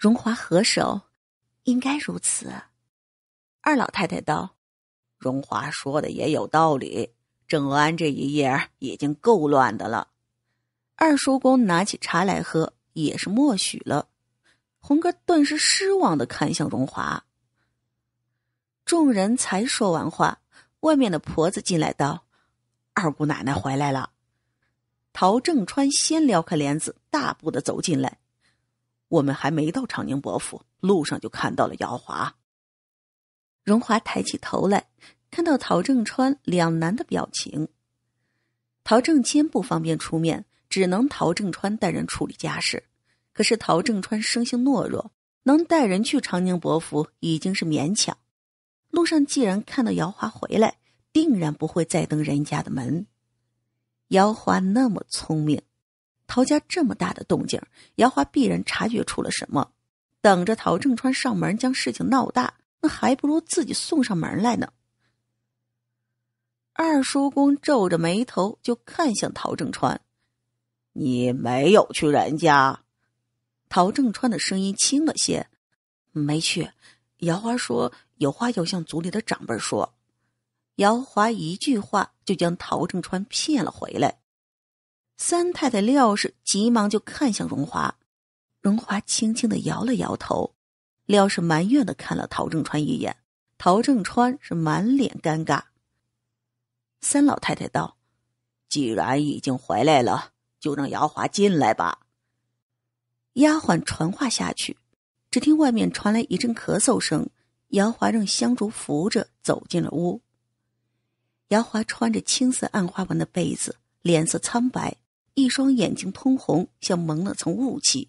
荣华何首？应该如此。二老太太道：“荣华说的也有道理。正安这一夜已经够乱的了。”二叔公拿起茶来喝，也是默许了。红哥顿时失望的看向荣华。众人才说完话，外面的婆子进来道：“二姑奶奶回来了。”陶正川先撩开帘子，大步的走进来。我们还没到长宁伯府，路上就看到了姚华。荣华抬起头来，看到陶正川两难的表情。陶正谦不方便出面，只能陶正川带人处理家事。可是陶正川生性懦弱，能带人去长宁伯府已经是勉强。路上既然看到姚华回来，定然不会再登人家的门。姚华那么聪明。陶家这么大的动静，姚华必然察觉出了什么。等着陶正川上门将事情闹大，那还不如自己送上门来呢。二叔公皱着眉头就看向陶正川：“你没有去人家？”陶正川的声音轻了些：“没去。”姚华说：“有话要向族里的长辈说。”姚华一句话就将陶正川骗了回来。三太太廖氏急忙就看向荣华，荣华轻轻的摇了摇头，廖氏埋怨的看了陶正川一眼，陶正川是满脸尴尬。三老太太道：“既然已经回来了，就让姚华进来吧。”丫鬟传话下去，只听外面传来一阵咳嗽声，姚华让香烛扶着走进了屋。姚华穿着青色暗花纹的被子，脸色苍白。一双眼睛通红，像蒙了层雾气。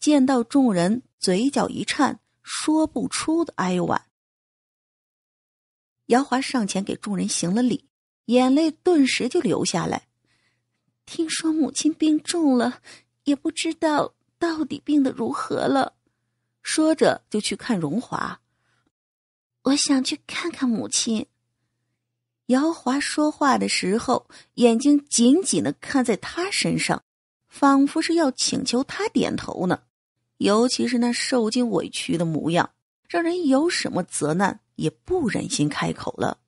见到众人，嘴角一颤，说不出的哀婉。姚华上前给众人行了礼，眼泪顿时就流下来。听说母亲病重了，也不知道到底病得如何了。说着就去看荣华，我想去看看母亲。姚华说话的时候，眼睛紧紧的看在他身上，仿佛是要请求他点头呢。尤其是那受尽委屈的模样，让人有什么责难也不忍心开口了。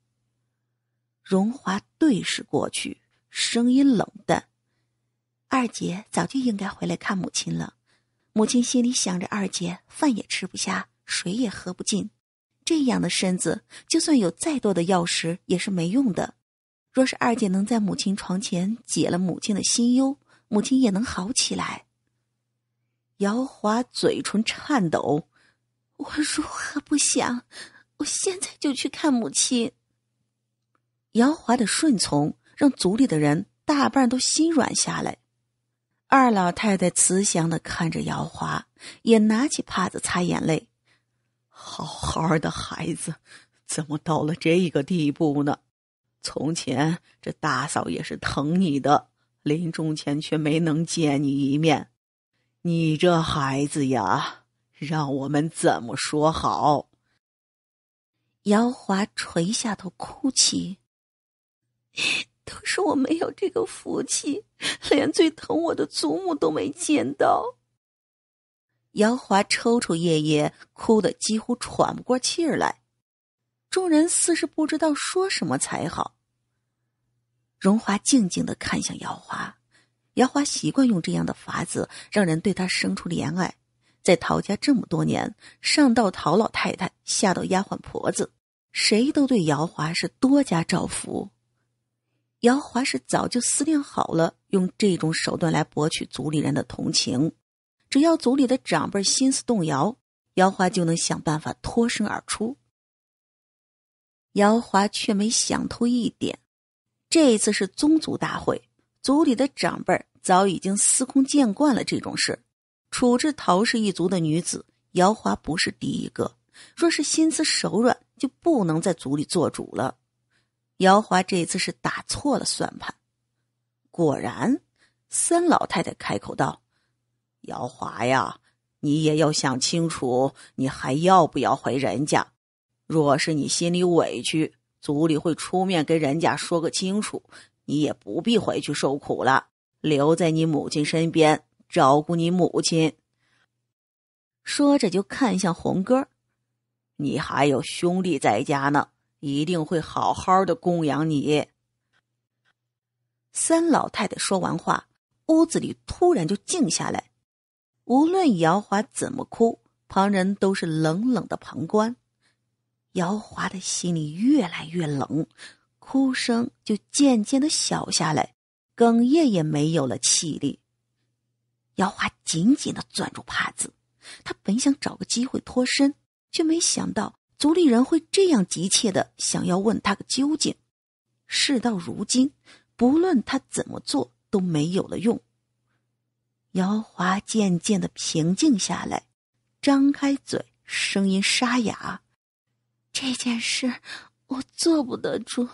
荣华对视过去，声音冷淡：“二姐早就应该回来看母亲了，母亲心里想着二姐，饭也吃不下，水也喝不进。”这样的身子，就算有再多的药匙也是没用的。若是二姐能在母亲床前解了母亲的心忧，母亲也能好起来。姚华嘴唇颤抖：“我如何不想？我现在就去看母亲。”姚华的顺从让族里的人大半都心软下来。二老太太慈祥的看着姚华，也拿起帕子擦眼泪。好好的孩子，怎么到了这个地步呢？从前这大嫂也是疼你的，临终前却没能见你一面。你这孩子呀，让我们怎么说好？姚华垂下头哭泣，都是我没有这个福气，连最疼我的祖母都没见到。姚华抽抽噎噎，哭得几乎喘不过气儿来。众人似是不知道说什么才好。荣华静静的看向姚华，姚华习惯用这样的法子让人对她生出怜爱。在陶家这么多年，上到陶老太太，下到丫鬟婆子，谁都对姚华是多加照拂。姚华是早就思量好了，用这种手段来博取族里人的同情。只要族里的长辈心思动摇，姚华就能想办法脱身而出。姚华却没想透一点，这一次是宗族大会，族里的长辈早已经司空见惯了这种事，处置陶氏一族的女子，姚华不是第一个。若是心慈手软，就不能在族里做主了。姚华这次是打错了算盘。果然，三老太太开口道。姚华呀，你也要想清楚，你还要不要回人家？若是你心里委屈，族里会出面跟人家说个清楚，你也不必回去受苦了，留在你母亲身边照顾你母亲。说着就看向红哥，你还有兄弟在家呢，一定会好好的供养你。三老太太说完话，屋子里突然就静下来。无论姚华怎么哭，旁人都是冷冷的旁观。姚华的心里越来越冷，哭声就渐渐的小下来，哽咽也没有了气力。姚华紧紧的攥住帕子，他本想找个机会脱身，却没想到族里人会这样急切的想要问他个究竟。事到如今，不论他怎么做都没有了用。姚华渐渐的平静下来，张开嘴，声音沙哑：“这件事我做不得主，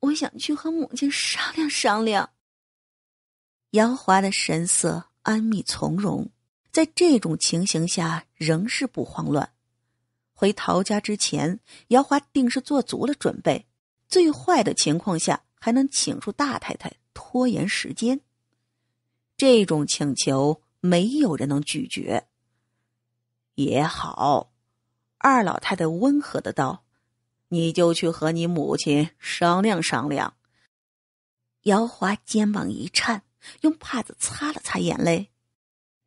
我想去和母亲商量商量。”姚华的神色安谧从容，在这种情形下仍是不慌乱。回陶家之前，姚华定是做足了准备，最坏的情况下还能请出大太太拖延时间。这种请求没有人能拒绝。也好，二老太太温和的道：“你就去和你母亲商量商量。”姚华肩膀一颤，用帕子擦了擦眼泪：“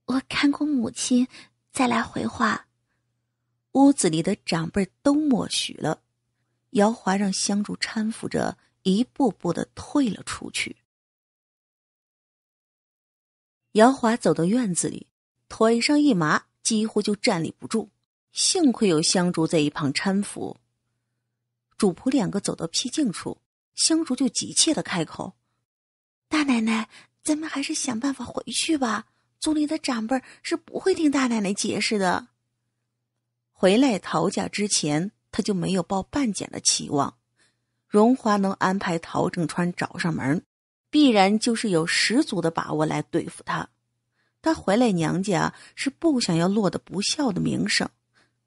我看过母亲，再来回话。”屋子里的长辈都默许了，姚华让香烛搀扶着，一步步的退了出去。姚华走到院子里，腿上一麻，几乎就站立不住，幸亏有香烛在一旁搀扶。主仆两个走到僻静处，香烛就急切的开口：“大奶奶，咱们还是想办法回去吧。族里的长辈是不会听大奶奶解释的。回来陶家之前，他就没有抱半点的期望，荣华能安排陶正川找上门。”必然就是有十足的把握来对付他。她回来娘家是不想要落得不孝的名声，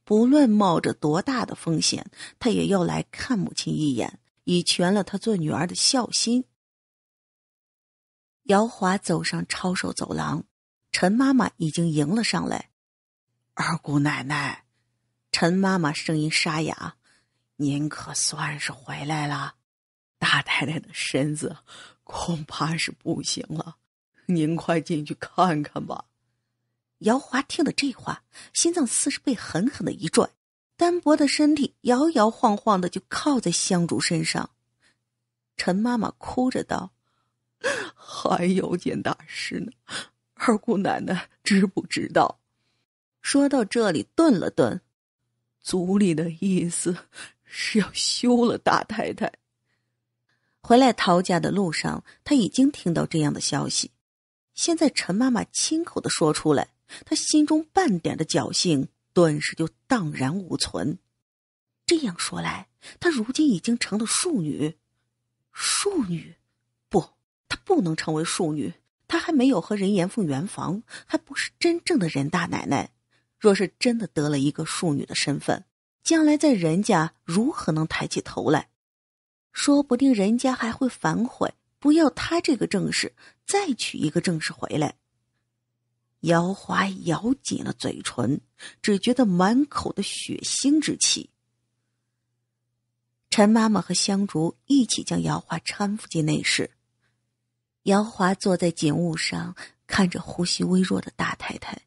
不论冒着多大的风险，她也要来看母亲一眼，以全了她做女儿的孝心。姚华走上抄手走廊，陈妈妈已经迎了上来：“二姑奶奶，陈妈妈声音沙哑，您可算是回来了。”大太太的身子恐怕是不行了，您快进去看看吧。姚华听了这话，心脏似是被狠狠的一拽，单薄的身体摇摇晃晃的就靠在香烛身上。陈妈妈哭着道：“还有件大事呢，二姑奶奶知不知道？”说到这里，顿了顿，族里的意思是要休了大太太。回来陶家的路上，他已经听到这样的消息。现在陈妈妈亲口的说出来，他心中半点的侥幸顿时就荡然无存。这样说来，他如今已经成了庶女。庶女，不，他不能成为庶女。他还没有和任延凤圆房，还不是真正的任大奶奶。若是真的得了一个庶女的身份，将来在人家如何能抬起头来？说不定人家还会反悔，不要他这个正室，再娶一个正室回来。姚华咬紧了嘴唇，只觉得满口的血腥之气。陈妈妈和香烛一起将姚华搀扶进内室。姚华坐在锦物上，看着呼吸微弱的大太太，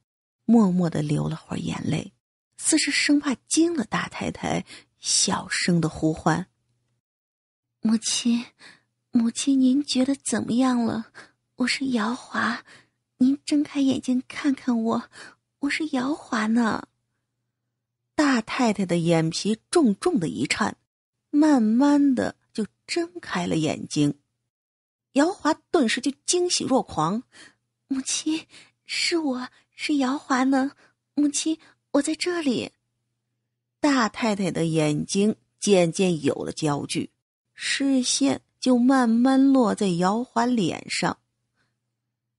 默默的流了会儿眼泪，似是生怕惊了大太太，小声的呼唤。母亲，母亲，您觉得怎么样了？我是姚华，您睁开眼睛看看我，我是姚华呢。大太太的眼皮重重的一颤，慢慢的就睁开了眼睛。姚华顿时就惊喜若狂，母亲，是我，是姚华呢，母亲，我在这里。大太太的眼睛渐渐有了焦距。视线就慢慢落在姚华脸上。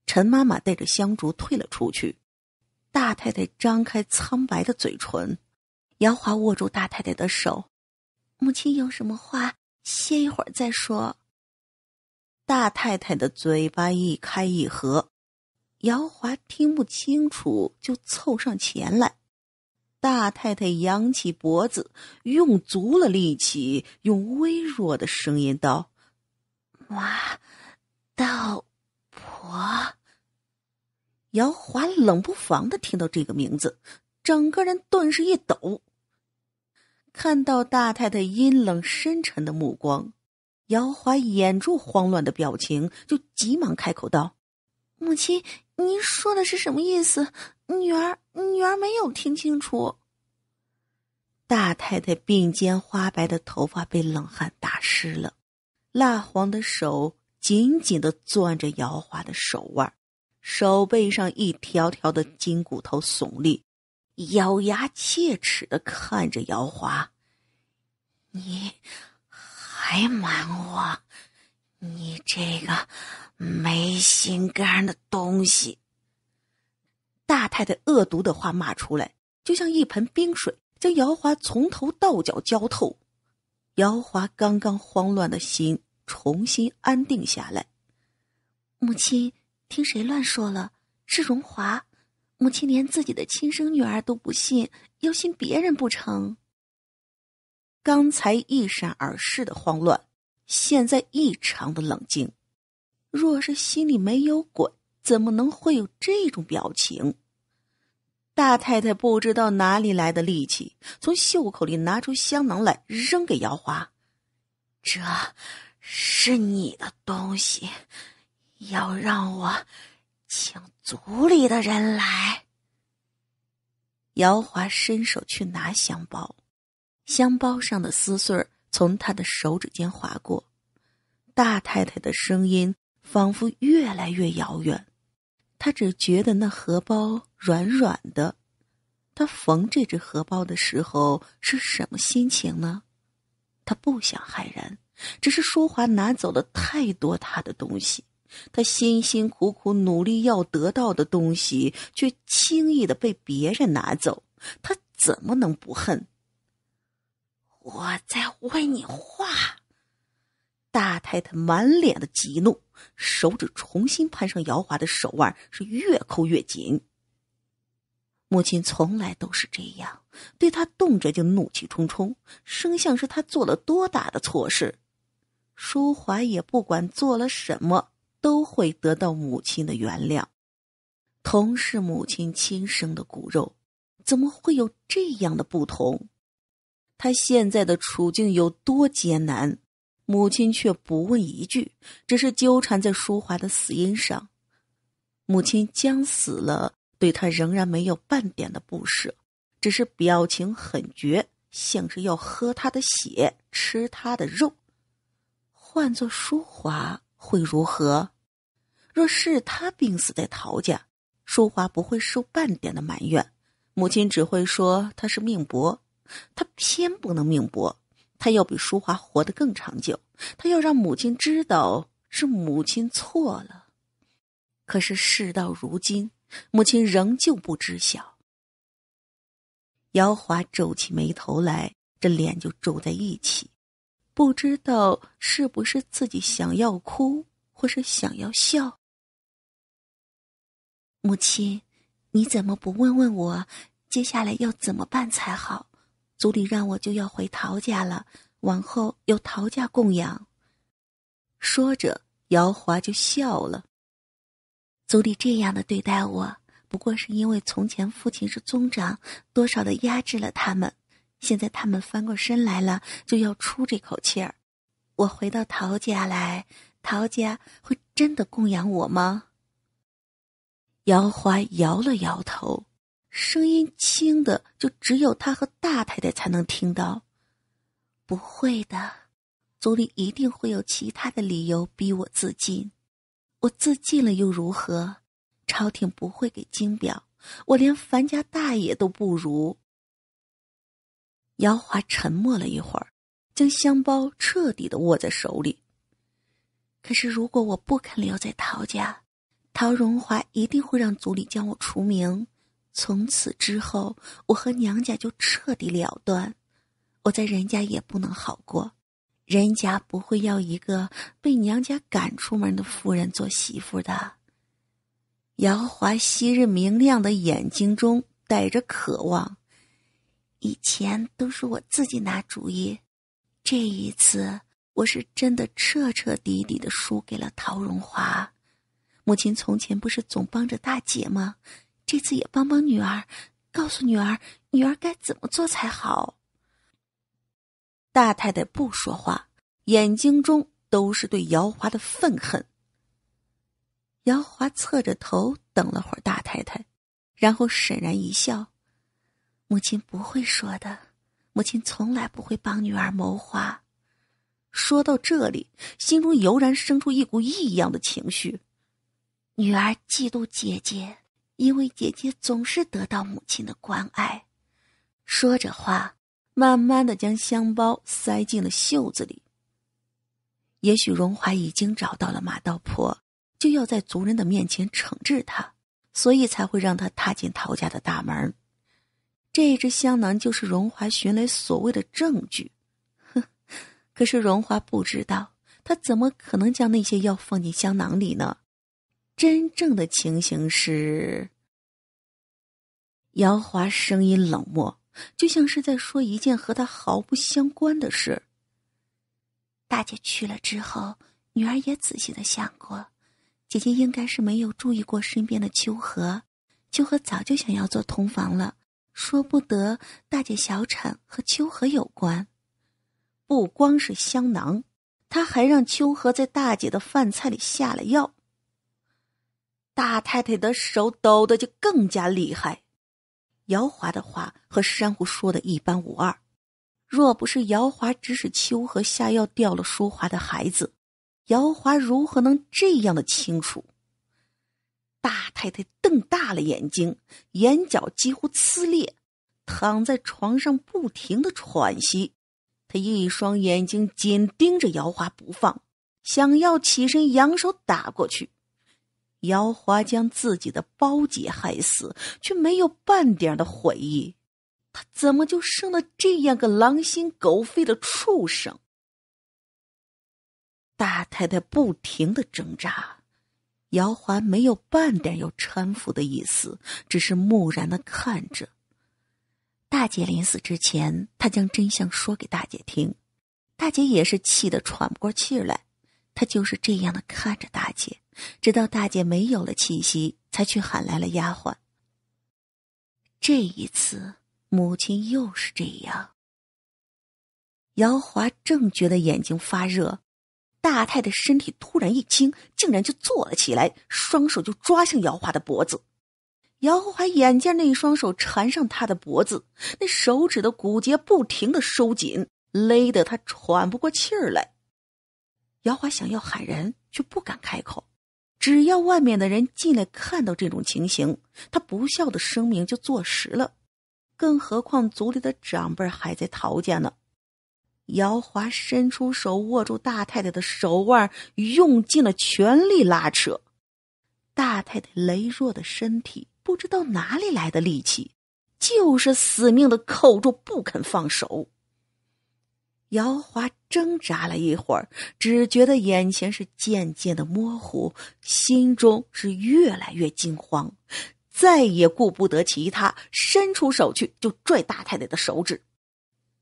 陈妈妈带着香烛退了出去。大太太张开苍白的嘴唇，姚华握住大太太的手：“母亲有什么话，歇一会儿再说。”大太太的嘴巴一开一合，姚华听不清楚，就凑上前来。大太太扬起脖子，用足了力气，用微弱的声音道：“妈，道婆。”姚华冷不防的听到这个名字，整个人顿时一抖。看到大太太阴冷深沉的目光，姚华掩住慌乱的表情，就急忙开口道：“母亲。”您说的是什么意思？女儿，女儿没有听清楚。大太太鬓间花白的头发被冷汗打湿了，蜡黄的手紧紧的攥着姚华的手腕，手背上一条条的筋骨头耸立，咬牙切齿的看着姚华：“你还瞒我？你这个……”没心肝的东西！大太太恶毒的话骂出来，就像一盆冰水，将姚华从头到脚浇透。姚华刚刚慌乱的心重新安定下来。母亲听谁乱说了？是荣华。母亲连自己的亲生女儿都不信，要信别人不成？刚才一闪而逝的慌乱，现在异常的冷静。若是心里没有鬼，怎么能会有这种表情？大太太不知道哪里来的力气，从袖口里拿出香囊来，扔给姚华：“这，是你的东西，要让我，请族里的人来。”姚华伸手去拿香包，香包上的丝穗从他的手指间划过，大太太的声音。仿佛越来越遥远，他只觉得那荷包软软的。他缝这只荷包的时候是什么心情呢？他不想害人，只是淑华拿走了太多他的东西。他辛辛苦苦努力要得到的东西，却轻易的被别人拿走，他怎么能不恨？我在问你话。大太太满脸的急怒，手指重新攀上姚华的手腕，是越扣越紧。母亲从来都是这样，对他动辄就怒气冲冲，生像是他做了多大的错事。淑华也不管做了什么，都会得到母亲的原谅。同是母亲亲生的骨肉，怎么会有这样的不同？他现在的处境有多艰难？母亲却不问一句，只是纠缠在淑华的死因上。母亲将死了，对他仍然没有半点的不舍，只是表情很绝，像是要喝他的血，吃他的肉。换做淑华会如何？若是他病死在陶家，淑华不会受半点的埋怨，母亲只会说他是命薄。他偏不能命薄。他要比淑华活得更长久，他要让母亲知道是母亲错了。可是事到如今，母亲仍旧不知晓。姚华皱起眉头来，这脸就皱在一起，不知道是不是自己想要哭，或是想要笑。母亲，你怎么不问问我，接下来要怎么办才好？族里让我就要回陶家了，往后有陶家供养。说着，姚华就笑了。族里这样的对待我，不过是因为从前父亲是宗长，多少的压制了他们。现在他们翻过身来了，就要出这口气儿。我回到陶家来，陶家会真的供养我吗？姚华摇了摇头。声音轻的，就只有他和大太太才能听到。不会的，族里一定会有其他的理由逼我自尽。我自尽了又如何？朝廷不会给金表，我连樊家大爷都不如。姚华沉默了一会儿，将香包彻底的握在手里。可是如果我不肯留在陶家，陶荣华一定会让族里将我除名。从此之后，我和娘家就彻底了断。我在人家也不能好过，人家不会要一个被娘家赶出门的夫人做媳妇的。姚华昔日明亮的眼睛中带着渴望。以前都是我自己拿主意，这一次我是真的彻彻底底的输给了陶荣华。母亲从前不是总帮着大姐吗？这次也帮帮女儿，告诉女儿女儿该怎么做才好。大太太不说话，眼睛中都是对姚华的愤恨。姚华侧着头等了会儿大太太，然后沈然一笑：“母亲不会说的，母亲从来不会帮女儿谋划。”说到这里，心中油然生出一股异样的情绪，女儿嫉妒姐姐。因为姐姐总是得到母亲的关爱，说着话，慢慢的将香包塞进了袖子里。也许荣华已经找到了马道婆，就要在族人的面前惩治他，所以才会让他踏进陶家的大门。这一只香囊就是荣华寻来所谓的证据，哼，可是荣华不知道，他怎么可能将那些药放进香囊里呢？真正的情形是。姚华声音冷漠，就像是在说一件和他毫不相关的事大姐去了之后，女儿也仔细的想过，姐姐应该是没有注意过身边的秋荷，秋荷早就想要做同房了，说不得大姐小产和秋荷有关。不光是香囊，她还让秋荷在大姐的饭菜里下了药。大太太的手抖得就更加厉害。姚华的话和珊瑚说的一般无二。若不是姚华指使秋和下药掉了淑华的孩子，姚华如何能这样的清楚？大太太瞪大了眼睛，眼角几乎撕裂，躺在床上不停的喘息。她一双眼睛紧盯着姚华不放，想要起身扬手打过去。姚华将自己的胞姐害死，却没有半点的悔意。他怎么就生了这样个狼心狗肺的畜生？大太太不停的挣扎，姚华没有半点要搀扶的意思，只是木然的看着。大姐临死之前，他将真相说给大姐听，大姐也是气得喘不过气来。他就是这样的看着大姐。直到大姐没有了气息，才去喊来了丫鬟。这一次，母亲又是这样。姚华正觉得眼睛发热，大太太身体突然一轻，竟然就坐了起来，双手就抓向姚华的脖子。姚华眼见那双手缠上他的脖子，那手指的骨节不停的收紧，勒得他喘不过气儿来。姚华想要喊人，却不敢开口。只要外面的人进来看到这种情形，他不孝的声明就坐实了。更何况族里的长辈还在陶家呢。姚华伸出手握住大太太的手腕，用尽了全力拉扯，大太太羸弱的身体不知道哪里来的力气，就是死命的扣住不肯放手。姚华挣扎了一会儿，只觉得眼前是渐渐的模糊，心中是越来越惊慌，再也顾不得其他，伸出手去就拽大太太的手指。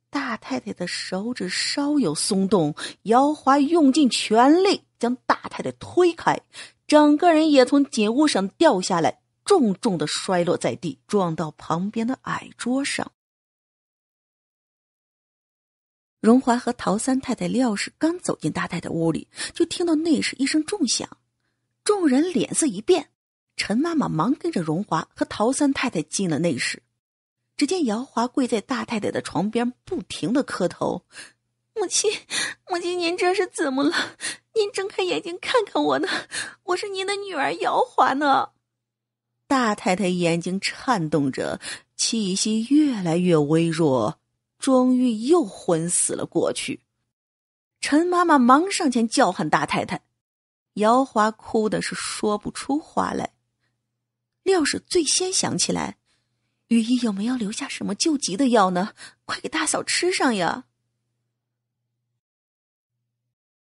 大太太的手指稍有松动，姚华用尽全力将大太太推开，整个人也从警务上掉下来，重重的摔落在地，撞到旁边的矮桌上。荣华和陶三太太廖氏刚走进大太太屋里，就听到内室一声重响，众人脸色一变。陈妈妈忙跟着荣华和陶三太太进了内室，只见姚华跪在大太太的床边，不停的磕头：“母亲，母亲，您这是怎么了？您睁开眼睛看看我呢，我是您的女儿姚华呢。”大太太眼睛颤动着，气息越来越微弱。庄玉又昏死了过去，陈妈妈忙上前叫喊大太太，姚华哭的是说不出话来。廖氏最先想起来，雨衣有没有留下什么救急的药呢？快给大嫂吃上呀！